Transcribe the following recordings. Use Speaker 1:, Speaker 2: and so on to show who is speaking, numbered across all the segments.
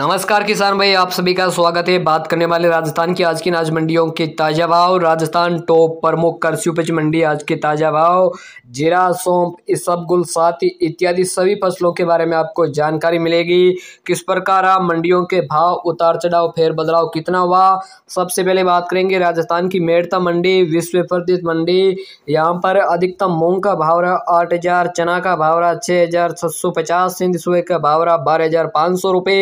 Speaker 1: नमस्कार किसान भाई आप सभी का स्वागत है बात करने वाले राजस्थान की आज की अनाज मंडियों के ताज़ा भाव राजस्थान टॉप प्रमुख कृषि उपज मंडी आज के ताज़ा भाव जीरा सौंप इसबगुल साथी इत्यादि सभी फसलों के बारे में आपको जानकारी मिलेगी किस प्रकार आप मंडियों के भाव उतार चढ़ाव फेर बदलाव कितना हुआ सबसे पहले बात करेंगे राजस्थान की मेड़ता मंडी विश्व प्रदित मंडी यहाँ पर अधिकतम मूंग का भाव रहा आठ हज़ार चना का भाव रहा छः हज़ार सौ पचास सिंध का भाव रहा बारह हज़ार पाँच सौ रुपये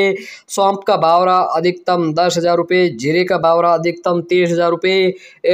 Speaker 1: सौंप का भावरा अधिकतम दस हज़ार रुपये जीरे का भावरा अधिकतम तीस हज़ार रुपये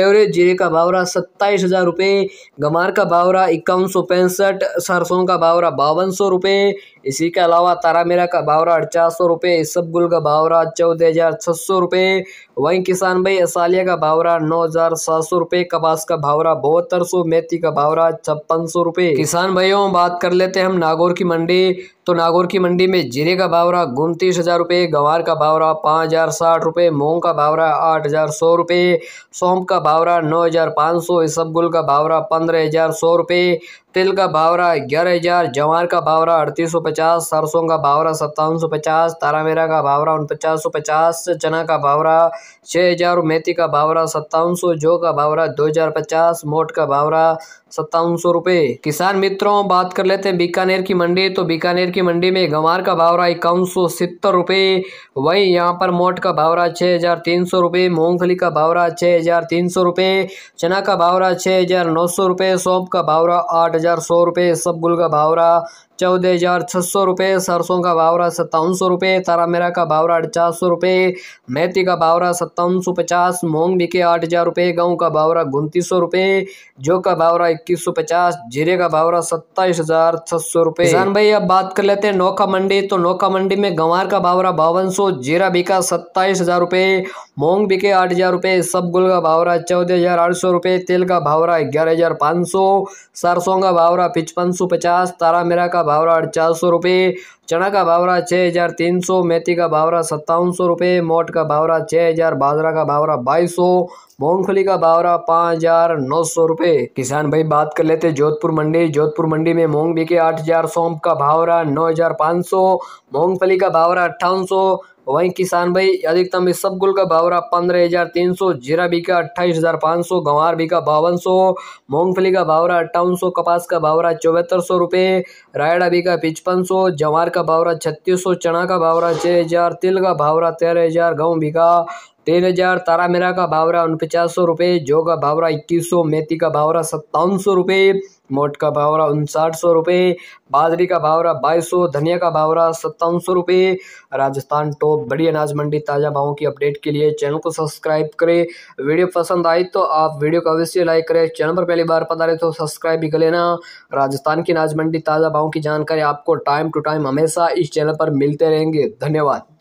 Speaker 1: एवरेज जीरे का भावरा सत्ताईस हज़ार रुपये गमार का भावरा इक्यावन सौ पैंसठ सरसों का भावरा बावन सौ रुपये इसी के अलावा तारा मेरा का भावरा अड़चास सौ रुपये इसबगुल का भावरा चौदह हज़ार छः सौ रुपये वहीं किसान भाई असालिया का भावरा नौ हज़ार सात सौ रुपये कपास का भावरा बहत्तर सौ मेथी का भावरा छप्पन सौ रुपये किसान भाइयों बात कर लेते हैं हम नागौर की मंडी तो नागौर की मंडी में जीरे का बावरा उनतीस हज़ार रुपये गंवार का बावरा पाँच हज़ार साठ रुपये मूंग का बावरा आठ हज़ार सौ रुपये सौंप का बावरा नौ हज़ार पाँच सौ इसबगुल का बावरा पंद्रह हज़ार सौ रुपये तिल का भावरा ग्यारह हज़ार जवार का भावरा अड़तीस सौ पचास सरसों का भावरा सत्तावन सौ पचास तारावेरा का भावरा उनपचास सौ पचास चना का भावरा छः हज़ार मेथी का भावरा सत्तावन सौ जौ का भावरा दो हज़ार पचास मोट का भावरा सत्तावन सौ रुपये किसान मित्रों बात कर लेते हैं बीकानेर की मंडी तो बीकानेर की मंडी में गंवार का भावरा इक्यावन सौ सत्तर रुपये वहीं यहाँ पर मोट का भावरा छः हज़ार तीन सौ रुपये मूँगफली का भावरा छः हज़ार तीन सौ रुपये चना का भावरा छः हज़ार नौ सौ रुपये सौंप का भावरा आठ हजार सौ रुपये सब गुल का भाव रहा चौदह हज़ार छः सौ रुपये सरसों का भावरा सत्तावन सौ रुपये तारा मेरा का भावरा अड़चास सौ रुपये मेथी का भावरा सत्तावन सौ पचास मोंग बिके आठ हज़ार रुपये गेहूँ का भावरा उनतीस सौ रुपये जो का भावरा इक्कीस सौ पचास जीरे का भावरा सत्ताईस हज़ार छः सौ रुपये किसान भाई अब बात कर लेते हैं नौका मंडी तो नौका मंडी में गंवार का भावरा बावन सौ जीरा बिका सत्ताईस हज़ार रुपये मोंग बिके आठ हज़ार रुपये सबगुल का भावरा चौदह हज़ार आठ सौ रुपये तेल का भावरा ग्यारह हज़ार पाँच सौ सरसों का भावरा पचपन सौ पचास तारा मेरा का भाव रहा चार सौ रुपये चना का भावरा छः हज़ार तीन सौ मेथी का भावरा सत्तावन सौ रुपये मोट का भावरा छः हज़ार बाजरा का भावरा बाईस सौ मूँगफली का भावरा पाँच हज़ार नौ सौ रुपये किसान भाई बात कर लेते जोधपुर मंडी जोधपुर मंडी में मूँग बिके आठ हज़ार सौंप का भावरा नौ हज़ार पाँच सौ मूँगफली का भावरा अट्ठावन सौ वहीं किसान भाई अधिकतम इस सब गुल का भावरा पंद्रह हज़ार तीन सौ जीरा का अट्ठाईस हज़ार पाँच सौ गंवार का बावन सौ मूँगफली का भावरा अट्ठावन सौ कपास का भावरा चौहत्तर सौ रुपये रायड़ा का पिचपन सौ जवार का भावरा छत्तीस सौ चना का भावरा छः हज़ार तिल का भावरा तेरह हज़ार गेहूँ का तीन हजार तारा मेरा का भावरा उनपचास सौ रुपये जो का भावरा इक्कीस सौ मेथी का भावरा सत्तावन सौ रुपये मोट का भावरा उनसाठ सौ रुपये बाजरी का भावरा बाईस सौ धनिया का भावरा सत्तावन सौ रुपये राजस्थान टॉप बड़ी अनाज मंडी ताज़ा भावों की अपडेट के लिए चैनल को सब्सक्राइब करें वीडियो पसंद आई तो आप वीडियो को अवश्य लाइक करें चैनल पर पहली बार पता रहे तो सब्सक्राइब भी कर लेना राजस्थान की अनाज मंडी ताज़ा भावों की जानकारी आपको टाइम टू टाइम हमेशा इस चैनल पर मिलते रहेंगे धन्यवाद